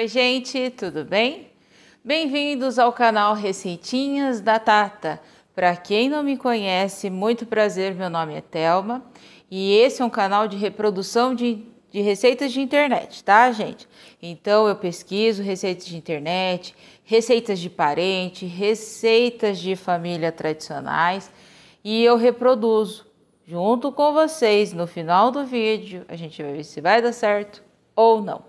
Oi, gente, tudo bem? Bem-vindos ao canal Receitinhas da Tata. Para quem não me conhece, muito prazer, meu nome é Telma e esse é um canal de reprodução de, de receitas de internet, tá, gente? Então eu pesquiso receitas de internet, receitas de parente, receitas de família tradicionais e eu reproduzo junto com vocês no final do vídeo. A gente vai ver se vai dar certo ou não.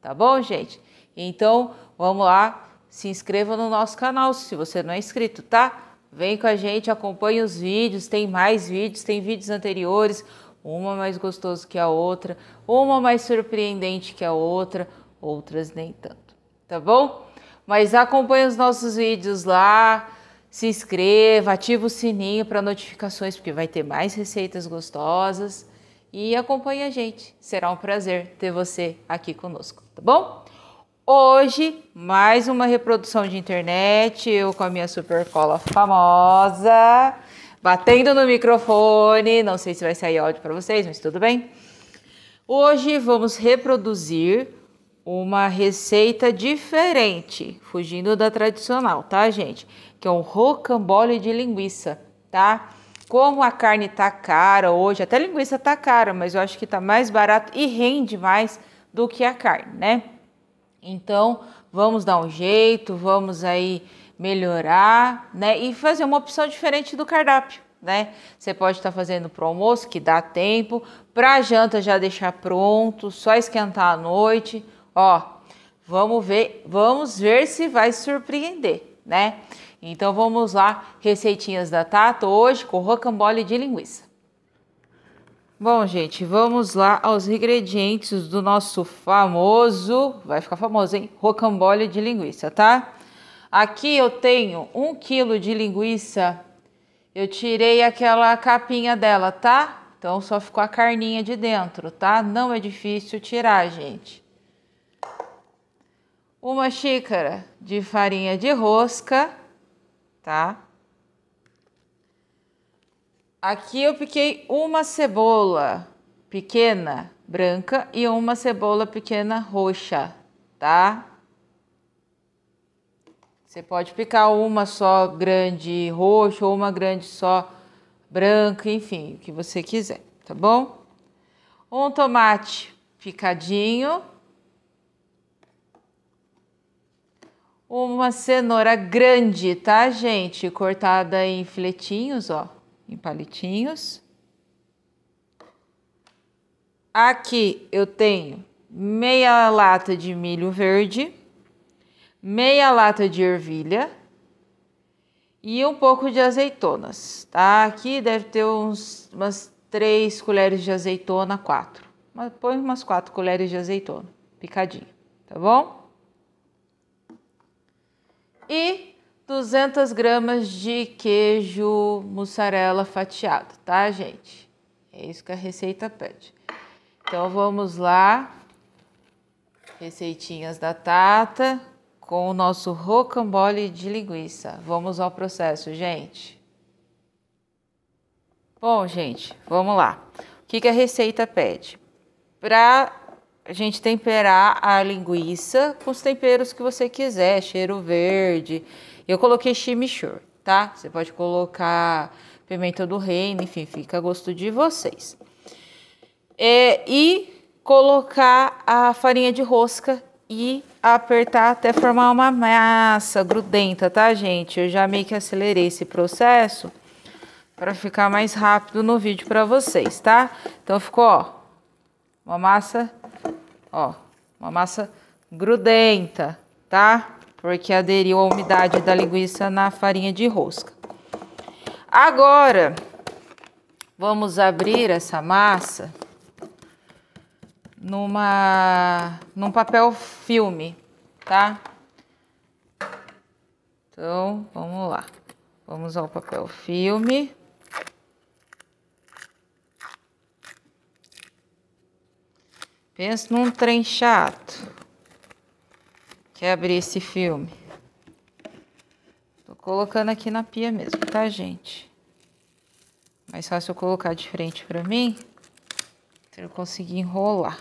Tá bom, gente? Então, vamos lá, se inscreva no nosso canal se você não é inscrito, tá? Vem com a gente, acompanhe os vídeos, tem mais vídeos, tem vídeos anteriores, uma mais gostoso que a outra, uma mais surpreendente que a outra, outras nem tanto, tá bom? Mas acompanhe os nossos vídeos lá, se inscreva, ativa o sininho para notificações, porque vai ter mais receitas gostosas e acompanhe a gente. Será um prazer ter você aqui conosco, tá bom? Hoje, mais uma reprodução de internet, eu com a minha super cola famosa, batendo no microfone, não sei se vai sair áudio para vocês, mas tudo bem. Hoje vamos reproduzir uma receita diferente, fugindo da tradicional, tá, gente? Que é um rocambole de linguiça, tá? Como a carne tá cara hoje, até linguiça tá cara, mas eu acho que tá mais barato e rende mais do que a carne, né? Então, vamos dar um jeito, vamos aí melhorar, né? E fazer uma opção diferente do cardápio, né? Você pode estar tá fazendo para almoço, que dá tempo, para janta já deixar pronto, só esquentar à noite. Ó, vamos ver, vamos ver se vai surpreender, né? Então vamos lá, receitinhas da Tata hoje com rocambole de linguiça. Bom, gente, vamos lá aos ingredientes do nosso famoso, vai ficar famoso, hein? Rocambole de linguiça, tá? Aqui eu tenho um quilo de linguiça, eu tirei aquela capinha dela, tá? Então só ficou a carninha de dentro, tá? Não é difícil tirar, gente. Uma xícara de farinha de rosca, tá? Aqui eu piquei uma cebola pequena branca e uma cebola pequena roxa, tá? Você pode picar uma só grande roxa ou uma grande só branca, enfim, o que você quiser, tá bom? Um tomate picadinho. Uma cenoura grande, tá, gente? Cortada em filetinhos, ó em palitinhos. Aqui eu tenho meia lata de milho verde, meia lata de ervilha e um pouco de azeitonas, tá? Aqui deve ter uns, umas três colheres de azeitona, quatro. Mas põe umas quatro colheres de azeitona, picadinha, tá bom? E 200 gramas de queijo mussarela fatiado, tá, gente? É isso que a receita pede. Então vamos lá. Receitinhas da Tata com o nosso rocambole de linguiça. Vamos ao processo, gente. Bom, gente, vamos lá. O que, que a receita pede? Para a gente temperar a linguiça com os temperos que você quiser, cheiro verde, eu coloquei chimichurri, tá? Você pode colocar pimenta do reino, enfim, fica a gosto de vocês. É, e colocar a farinha de rosca e apertar até formar uma massa grudenta, tá, gente? Eu já meio que acelerei esse processo para ficar mais rápido no vídeo para vocês, tá? Então ficou, ó, uma massa, ó, uma massa grudenta, tá? porque aderiu a umidade da linguiça na farinha de rosca. Agora, vamos abrir essa massa numa num papel filme, tá? Então, vamos lá. Vamos ao papel filme. Pensa num trem chato quer abrir esse filme. Tô colocando aqui na pia mesmo, tá, gente? Mais fácil eu colocar de frente pra mim, pra eu conseguir enrolar.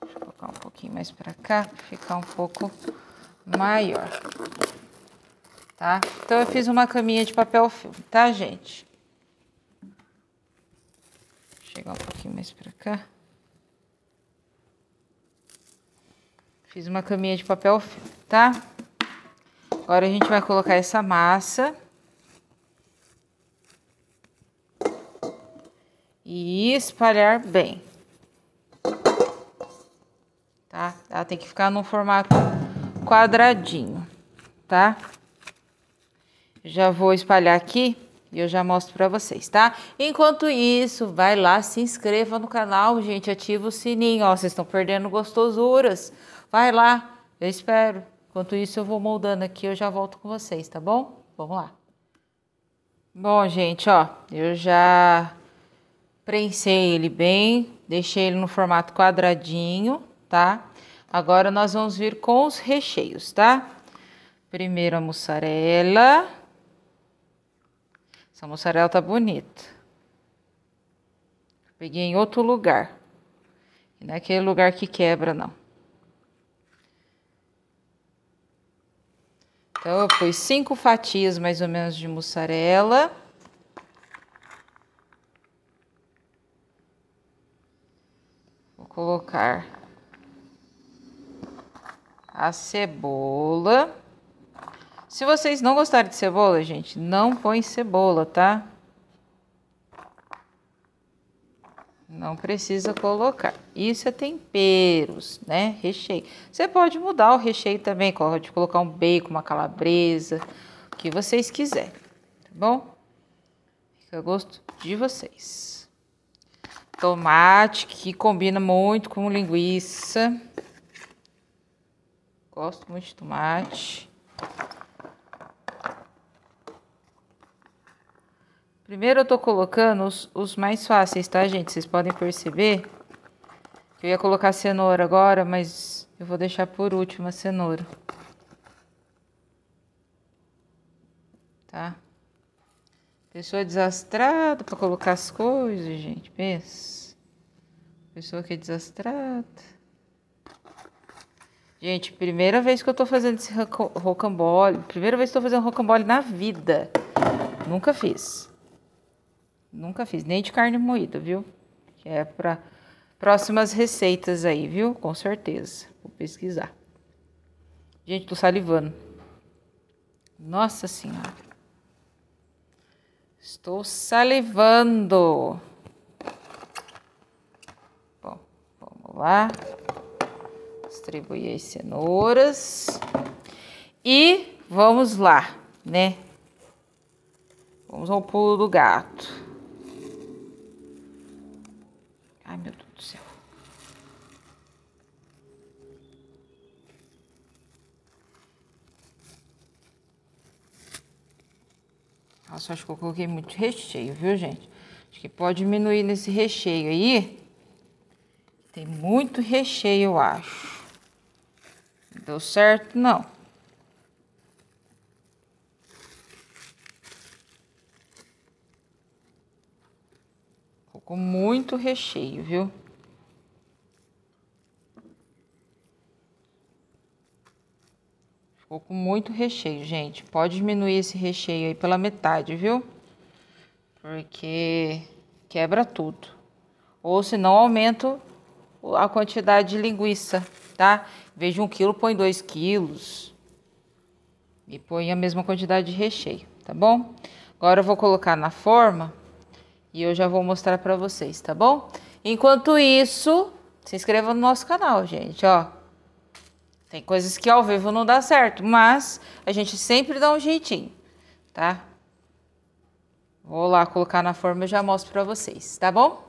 Deixa eu colocar um pouquinho mais pra cá, pra ficar um pouco maior tá? Então eu fiz uma caminha de papel filme, tá, gente? Vou chegar um pouquinho mais para cá. Fiz uma caminha de papel filme, tá? Agora a gente vai colocar essa massa. E espalhar bem. Tá? Ela tem que ficar num formato quadradinho, tá? Já vou espalhar aqui e eu já mostro para vocês, tá? Enquanto isso, vai lá, se inscreva no canal, gente, ativa o sininho, ó, vocês estão perdendo gostosuras. Vai lá, eu espero. Enquanto isso, eu vou moldando aqui, eu já volto com vocês, tá bom? Vamos lá. Bom, gente, ó, eu já prensei ele bem, deixei ele no formato quadradinho, tá? Agora nós vamos vir com os recheios, tá? Primeiro a mussarela. Essa mussarela tá bonita. Peguei em outro lugar. E não é aquele lugar que quebra, não. Então, eu pus cinco fatias, mais ou menos, de mussarela. Vou colocar a cebola. Se vocês não gostarem de cebola, gente, não põe cebola, tá? Não precisa colocar. Isso é temperos, né? Recheio. Você pode mudar o recheio também, pode colocar um bacon, uma calabresa, o que vocês quiserem, tá bom? Fica a gosto de vocês. Tomate, que combina muito com linguiça. Gosto muito de tomate. Primeiro eu tô colocando os, os mais fáceis, tá, gente? Vocês podem perceber que eu ia colocar cenoura agora, mas eu vou deixar por último a cenoura. Tá? Pessoa desastrada para colocar as coisas, gente. Pensa. Pessoa que é desastrada. Gente, primeira vez que eu tô fazendo esse rocambole. Primeira vez que eu tô fazendo rocambole na vida. Nunca fiz. Nunca fiz, nem de carne moída, viu? Que é para próximas receitas aí, viu? Com certeza. Vou pesquisar. Gente, tô salivando. Nossa Senhora. Estou salivando. Bom, vamos lá. Distribuir as cenouras. E vamos lá, né? Vamos ao pulo do gato. Ai, meu Deus do céu. Nossa, acho que eu coloquei muito recheio, viu, gente? Acho que pode diminuir nesse recheio aí. Tem muito recheio, eu acho. Deu certo? Não. recheio, viu? Ficou com muito recheio, gente. Pode diminuir esse recheio aí pela metade, viu? Porque quebra tudo. Ou se não, aumento a quantidade de linguiça, tá? Veja um quilo, põe dois quilos. E põe a mesma quantidade de recheio, tá bom? Agora eu vou colocar na forma e eu já vou mostrar para vocês, tá bom? Enquanto isso, se inscreva no nosso canal, gente, ó. Tem coisas que ao vivo não dá certo, mas a gente sempre dá um jeitinho, tá? Vou lá colocar na forma e já mostro para vocês, tá bom?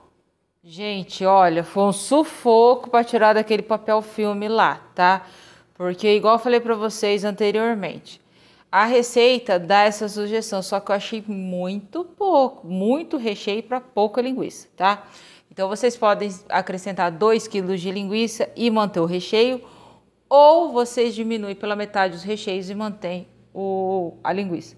Gente, olha, foi um sufoco para tirar daquele papel filme lá, tá? Porque igual eu falei para vocês anteriormente, a receita dá essa sugestão, só que eu achei muito pouco, muito recheio para pouca linguiça, tá? Então vocês podem acrescentar 2 kg de linguiça e manter o recheio, ou vocês diminuem pela metade os recheios e mantém o, a linguiça.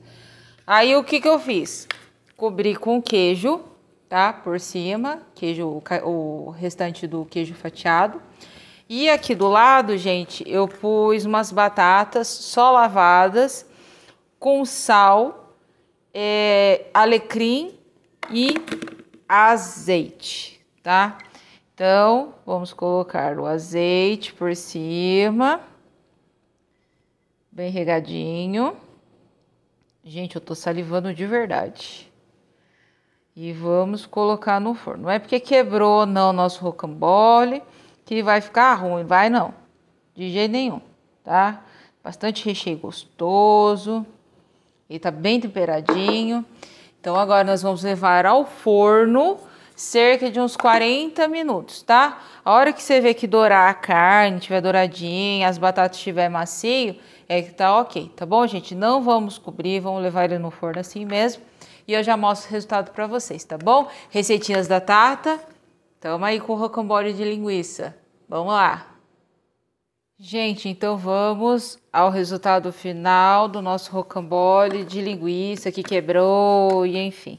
Aí o que, que eu fiz? Cobri com queijo, tá? Por cima, queijo, o restante do queijo fatiado. E aqui do lado, gente, eu pus umas batatas só lavadas com sal, é, alecrim e azeite, tá? Então, vamos colocar o azeite por cima, bem regadinho. Gente, eu tô salivando de verdade. E vamos colocar no forno. Não é porque quebrou não nosso rocambole que vai ficar ruim, vai não. De jeito nenhum, tá? Bastante recheio gostoso. Ele tá bem temperadinho. Então agora nós vamos levar ao forno cerca de uns 40 minutos, tá? A hora que você vê que dourar a carne, tiver douradinha, as batatas estiver macio, é que tá ok, tá bom, gente? Não vamos cobrir, vamos levar ele no forno assim mesmo. E eu já mostro o resultado para vocês, tá bom? Receitinhas da Tata. Tamo aí com o rocambole de linguiça. Vamos lá! Gente, então vamos ao resultado final do nosso rocambole de linguiça que quebrou e enfim.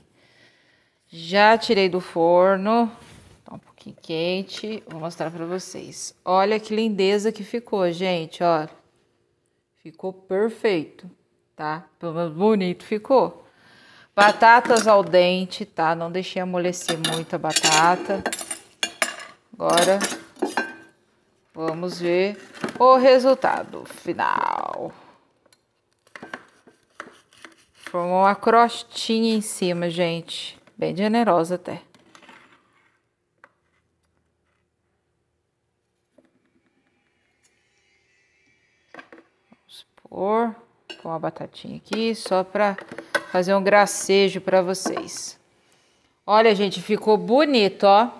Já tirei do forno, tá um pouquinho quente, vou mostrar para vocês. Olha que lindeza que ficou, gente, ó. Ficou perfeito, tá? Pelo menos bonito ficou. Batatas ao dente, tá? Não deixei amolecer muito a batata. Agora vamos ver o resultado final. Formou uma crostinha em cima, gente. Bem generosa até. Vamos pôr com uma batatinha aqui, só para fazer um gracejo para vocês. Olha, gente, ficou bonito, ó.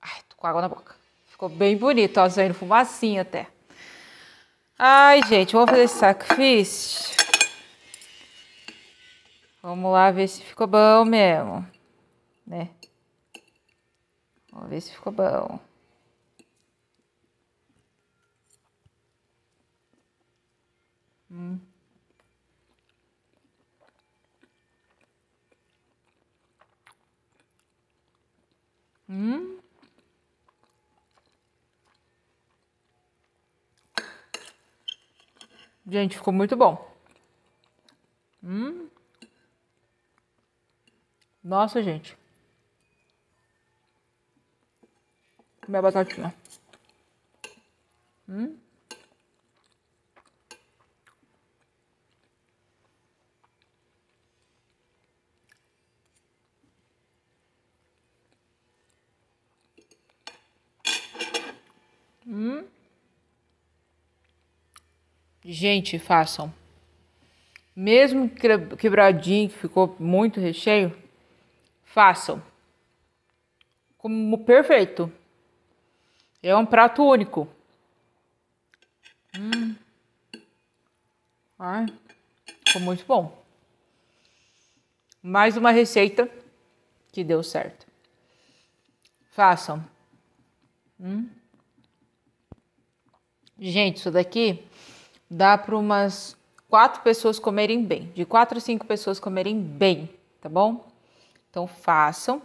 Ai, tô com água na boca. Ficou bem bonito, ó, saindo fumacinha até. Ai, gente, vamos fazer esse sacrifício. Vamos lá ver se ficou bom mesmo, né? Vamos ver se ficou bom. Hum. Gente, ficou muito bom. Hum. Nossa, gente. Minha batatinha. Hum. Gente, façam. Mesmo quebradinho que ficou muito recheio, façam. Como perfeito. É um prato único. Hum. Ai, ficou muito bom. Mais uma receita que deu certo. Façam. Hum. Gente, isso daqui dá para umas quatro pessoas comerem bem, de quatro a cinco pessoas comerem bem, tá bom? Então façam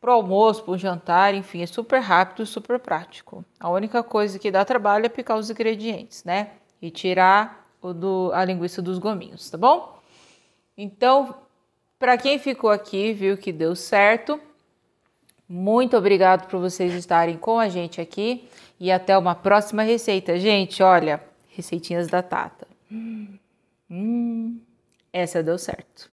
pro almoço, pro jantar, enfim, é super rápido, super prático. A única coisa que dá trabalho é picar os ingredientes, né? E tirar o do, a linguiça dos gominhos, tá bom? Então, para quem ficou aqui, viu que deu certo. Muito obrigado por vocês estarem com a gente aqui e até uma próxima receita, gente. Olha, receitinhas da Tata. Hum. hum, essa deu certo.